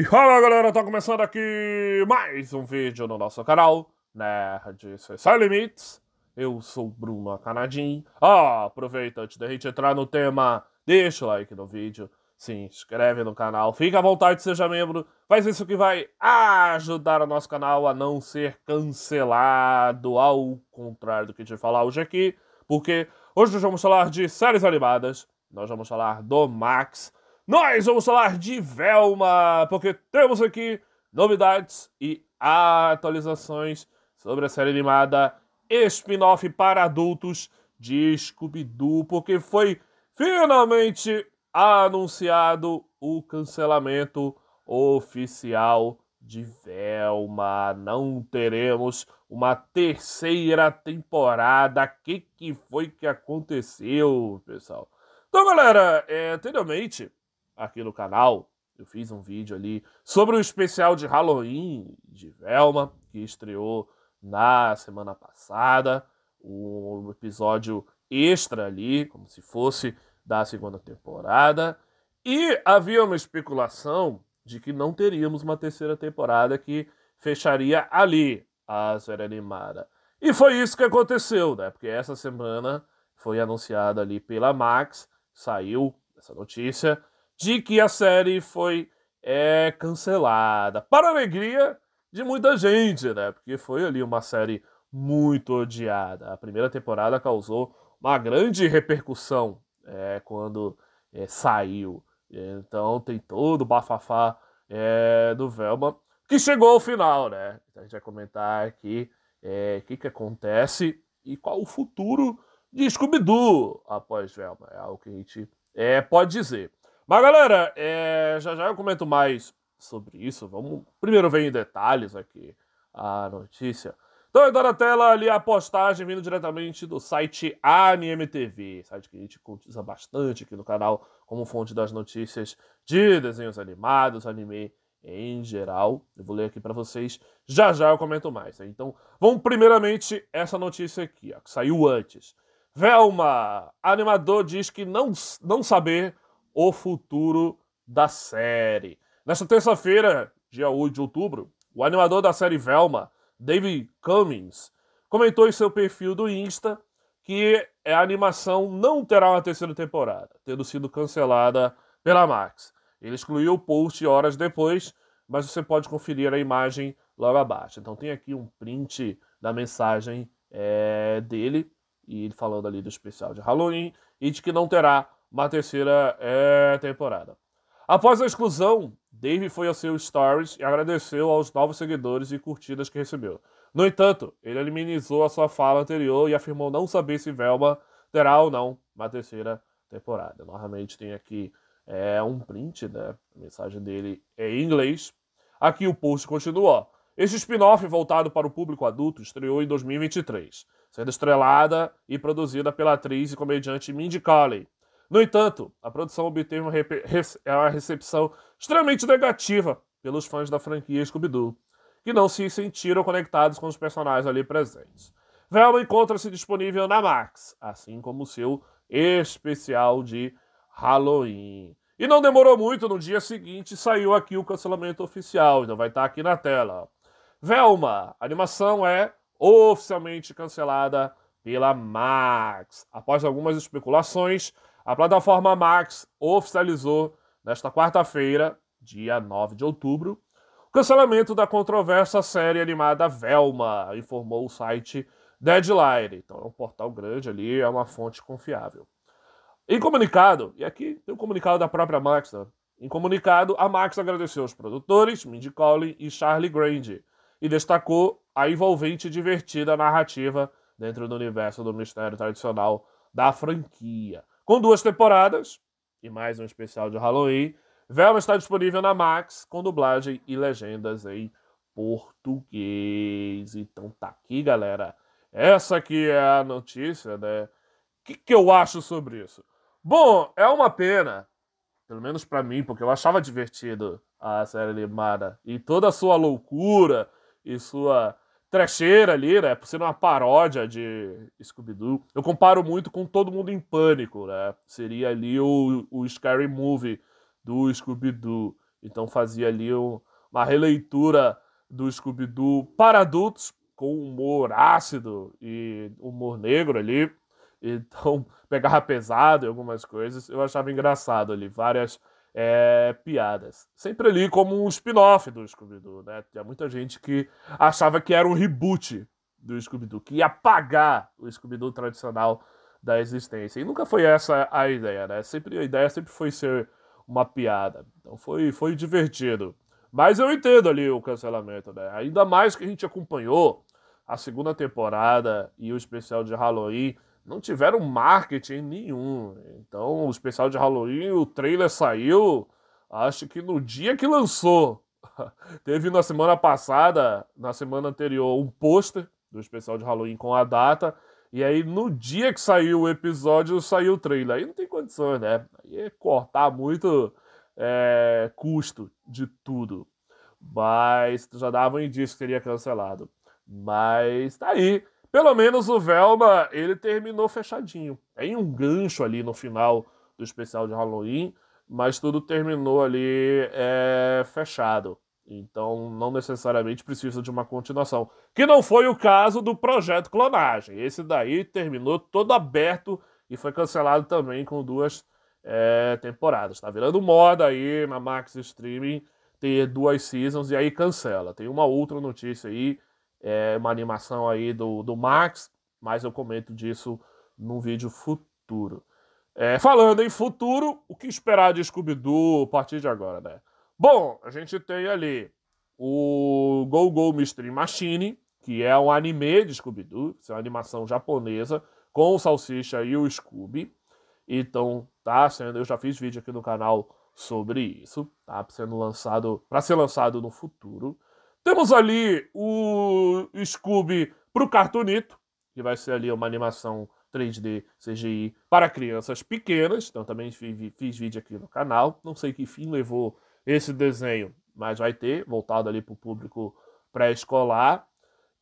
E fala galera, tá começando aqui mais um vídeo no nosso canal, Nerd Sem Limites. Eu sou Bruno Canadim. Ah, aproveita antes da gente entrar no tema, deixa o like no vídeo, se inscreve no canal, fica à vontade, seja membro. Faz isso que vai ajudar o nosso canal a não ser cancelado, ao contrário do que a gente falar hoje aqui, porque hoje nós vamos falar de séries animadas, nós vamos falar do Max, nós vamos falar de Velma, porque temos aqui novidades e atualizações sobre a série animada spin-off para adultos de Scooby-Doo, porque foi finalmente anunciado o cancelamento oficial de Velma. Não teremos uma terceira temporada. O que, que foi que aconteceu, pessoal? Então, galera, é, anteriormente aqui no canal. Eu fiz um vídeo ali sobre o especial de Halloween de Velma, que estreou na semana passada. Um episódio extra ali, como se fosse da segunda temporada. E havia uma especulação de que não teríamos uma terceira temporada que fecharia ali a série animada. E foi isso que aconteceu, né? Porque essa semana foi anunciada ali pela Max, saiu essa notícia de que a série foi é, cancelada. Para a alegria de muita gente, né? Porque foi ali uma série muito odiada. A primeira temporada causou uma grande repercussão é, quando é, saiu. Então tem todo o bafafá é, do Velma que chegou ao final, né? Então, a gente vai comentar aqui é, o que, que acontece e qual o futuro de Scooby-Doo após Velma. É algo que a gente é, pode dizer. Mas galera, é, já já eu comento mais sobre isso. Vamos primeiro ver em detalhes aqui a notícia. Então eu dou na tela ali a postagem vindo diretamente do site AniMTV, site que a gente utiliza bastante aqui no canal como fonte das notícias de desenhos animados, anime em geral. Eu vou ler aqui para vocês, já já eu comento mais. Né? Então vamos primeiramente essa notícia aqui, ó, que saiu antes. Velma, animador diz que não, não saber o futuro da série. Nesta terça-feira, dia 8 de outubro, o animador da série Velma, David Cummings, comentou em seu perfil do Insta que a animação não terá uma terceira temporada, tendo sido cancelada pela Max. Ele excluiu o post horas depois, mas você pode conferir a imagem logo abaixo. Então tem aqui um print da mensagem é, dele, e ele falando ali do especial de Halloween, e de que não terá uma terceira é, temporada. Após a exclusão, Dave foi ao seu stories e agradeceu aos novos seguidores e curtidas que recebeu. No entanto, ele eliminizou a sua fala anterior e afirmou não saber se Velma terá ou não uma terceira temporada. Novamente tem aqui é, um print, né? A mensagem dele é em inglês. Aqui o post continua. Este spin-off voltado para o público adulto estreou em 2023, sendo estrelada e produzida pela atriz e comediante Mindy Kaling no entanto, a produção obteve é uma, recepção extremamente negativa pelos fãs da franquia Scooby-Doo, que não se sentiram conectados com os personagens ali presentes. Velma encontra-se disponível na Max, assim como o seu especial de Halloween. E não demorou muito, no dia seguinte saiu aqui o cancelamento oficial, ainda então vai estar tá aqui na tela. Velma, a animação é oficialmente cancelada pela Max. Após algumas especulações, a plataforma Max oficializou nesta quarta-feira, dia 9 de outubro, o cancelamento da controversa série animada Velma, informou o site Deadline. Então é um portal grande ali, é uma fonte confiável. Em comunicado, e aqui tem o um comunicado da própria Max, né? Em comunicado, a Max agradeceu os produtores, Mindy Collin e Charlie Grande, e destacou a envolvente e divertida narrativa dentro do universo do mistério tradicional da franquia. Com duas temporadas e mais um especial de Halloween, Velma está disponível na Max com dublagem e legendas em português. Então tá aqui, galera. Essa aqui é a notícia, né? O que, que eu acho sobre isso? Bom, é uma pena, pelo menos para mim, porque eu achava divertido a série animada e toda a sua loucura e sua trecheira ali, né? Por ser uma paródia de Scooby-Doo. Eu comparo muito com Todo Mundo em Pânico, né? Seria ali o, o Scary Movie do Scooby-Doo. Então fazia ali um, uma releitura do Scooby-Doo para adultos, com humor ácido e humor negro ali. Então pegava pesado em algumas coisas. Eu achava engraçado ali, várias é, piadas. Sempre ali como um spin-off do Scooby-Doo, né? Tinha muita gente que achava que era um reboot do Scooby-Doo, que ia apagar o Scooby-Doo tradicional da existência. E nunca foi essa a ideia, né? Sempre, a ideia sempre foi ser uma piada. Então foi, foi divertido. Mas eu entendo ali o cancelamento, né? Ainda mais que a gente acompanhou a segunda temporada e o especial de Halloween não tiveram marketing nenhum. Então, o especial de Halloween, o trailer saiu, acho que no dia que lançou. Teve na semana passada, na semana anterior, um pôster do especial de Halloween com a data. E aí, no dia que saiu o episódio, saiu o trailer. Aí não tem condições, né? Aí é cortar muito é, custo de tudo. Mas já dava um indício que seria cancelado. Mas tá aí. Pelo menos o Velma, ele terminou fechadinho. Tem é um gancho ali no final do especial de Halloween, mas tudo terminou ali é, fechado. Então não necessariamente precisa de uma continuação. Que não foi o caso do projeto Clonagem. Esse daí terminou todo aberto e foi cancelado também com duas é, temporadas. Tá virando moda aí na Max Streaming ter duas seasons e aí cancela. Tem uma outra notícia aí é uma animação aí do, do Max, mas eu comento disso num vídeo futuro. É, falando em futuro, o que esperar de Scooby-Doo a partir de agora, né? Bom, a gente tem ali o Go Go Mystery Machine, que é um anime de Scooby-Doo, é uma animação japonesa com o Salsicha e o Scooby. Então, tá sendo, eu já fiz vídeo aqui no canal sobre isso, tá sendo lançado, para ser lançado no futuro. Temos ali o Scooby pro Cartunito, que vai ser ali uma animação 3D CGI para crianças pequenas. Então também fiz, fiz vídeo aqui no canal. Não sei que fim levou esse desenho, mas vai ter, voltado ali para o público pré-escolar.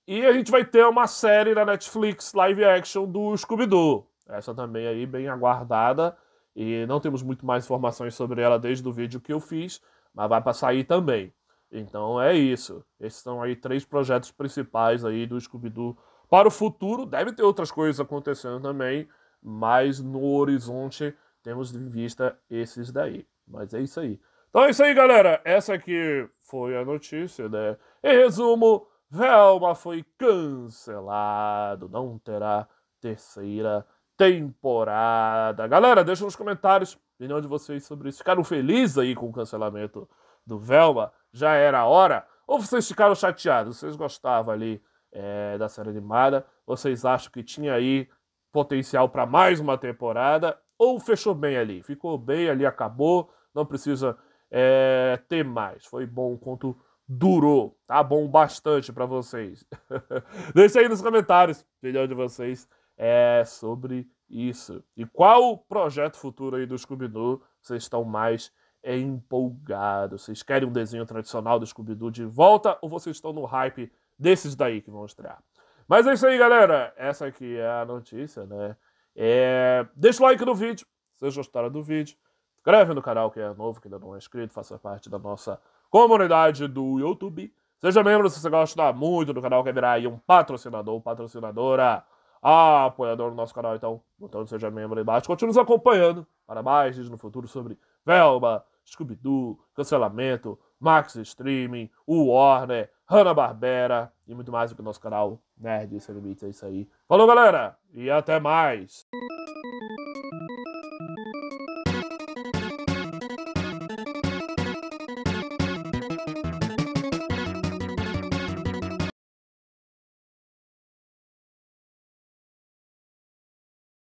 E a gente vai ter uma série da Netflix live action do Scooby-Doo. Essa também aí bem aguardada. E não temos muito mais informações sobre ela desde o vídeo que eu fiz, mas vai para sair também. Então é isso. Esses são aí três projetos principais aí do Scooby-Doo para o futuro. Deve ter outras coisas acontecendo também, mas no horizonte temos em vista esses daí. Mas é isso aí. Então é isso aí, galera. Essa aqui foi a notícia, né? Em resumo, Velma foi cancelado. Não terá terceira temporada. Galera, deixa nos comentários a opinião de vocês sobre isso. Ficaram felizes aí com o cancelamento do Velma, já era a hora? Ou vocês ficaram chateados? Vocês gostavam ali é, da série animada? Vocês acham que tinha aí potencial para mais uma temporada? Ou fechou bem ali? Ficou bem ali, acabou, não precisa é, ter mais. Foi bom quanto durou, tá bom bastante para vocês. Deixa aí nos comentários, melhor de vocês é sobre isso. E qual projeto futuro aí do Scooby-Doo vocês estão mais é empolgado. Vocês querem um desenho tradicional do Scooby-Doo de volta ou vocês estão no hype desses daí que vão estrear? Mas é isso aí, galera. Essa aqui é a notícia, né? É... Deixa o like no vídeo, se vocês gostaram do vídeo. Inscreve no canal que é novo, que ainda não é inscrito. Faça parte da nossa comunidade do YouTube. Seja membro se você gostar muito do canal, quer virar aí um patrocinador, patrocinadora, ah, apoiador do nosso canal. Então, então seja membro aí embaixo. Continue nos acompanhando para mais vídeos no futuro sobre Velma, Scooby-Doo, Cancelamento, Max Streaming, o Warner, Hanna-Barbera e muito mais do que o nosso canal Nerd Sem Limites. É isso aí. Falou, galera, e até mais!